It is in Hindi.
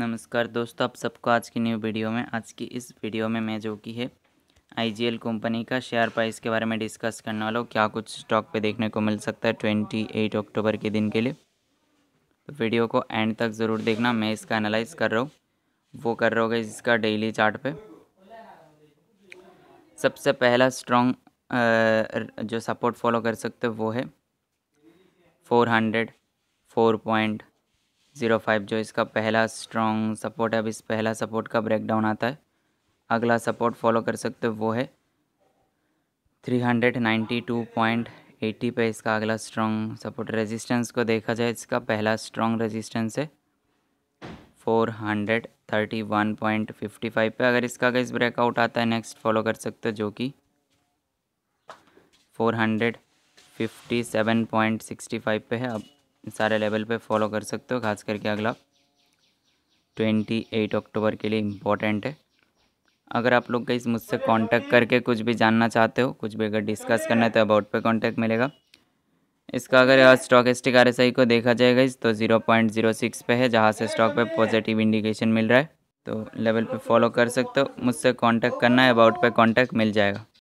नमस्कार दोस्तों आप सबको आज की न्यू वीडियो में आज की इस वीडियो में मैं जो कि है आईजीएल कंपनी का शेयर प्राइस के बारे में डिस्कस करने वाला हूँ क्या कुछ स्टॉक पे देखने को मिल सकता है ट्वेंटी एट अक्टूबर के दिन के लिए तो वीडियो को एंड तक ज़रूर देखना मैं इसका एनालाइज कर रहा हूँ वो कर रहा हूँ इसका डेली चार्ट पे सबसे पहला स्ट्रॉन्ग जो सपोर्ट फॉलो कर सकते हो वो है four hundred four point zero five जो इसका पहला स्ट्रॉन्ग सपोर्ट है अब इस पहला सपोर्ट का ब्रेकडाउन आता है अगला सपोर्ट फॉलो कर सकते हो वो है three hundred ninety two point eighty पर इसका अगला स्ट्रॉन्ग सपोर्ट रेजिस्टेंस को देखा जाए इसका पहला स्ट्रॉन्ग रेजिस्टेंस है four hundred thirty one point fifty five पर अगर इसका अगर इस ब्रेकआउट आता है नेक्स्ट फॉलो कर सकते हो जो कि four hundred fifty seven point sixty five पर है अब सारे लेवल पे फॉलो कर सकते हो खास करके अगला ट्वेंटी एट अक्टूबर के लिए इम्पोर्टेंट है अगर आप लोग कहीं मुझसे कांटेक्ट करके कुछ भी जानना चाहते हो कुछ भी अगर डिस्कस करना है तो अबाउट पे कांटेक्ट मिलेगा इसका अगर स्टॉक एस्टिक आर को देखा जाएगा इस तो ज़ीरो पॉइंट जीरो सिक्स पे है जहाँ से स्टॉक पे पॉजिटिव इंडिकेशन मिल रहा है तो लेवल पे फॉलो कर सकते हो मुझसे कांटेक्ट करना है अबाउट पे कांटेक्ट मिल जाएगा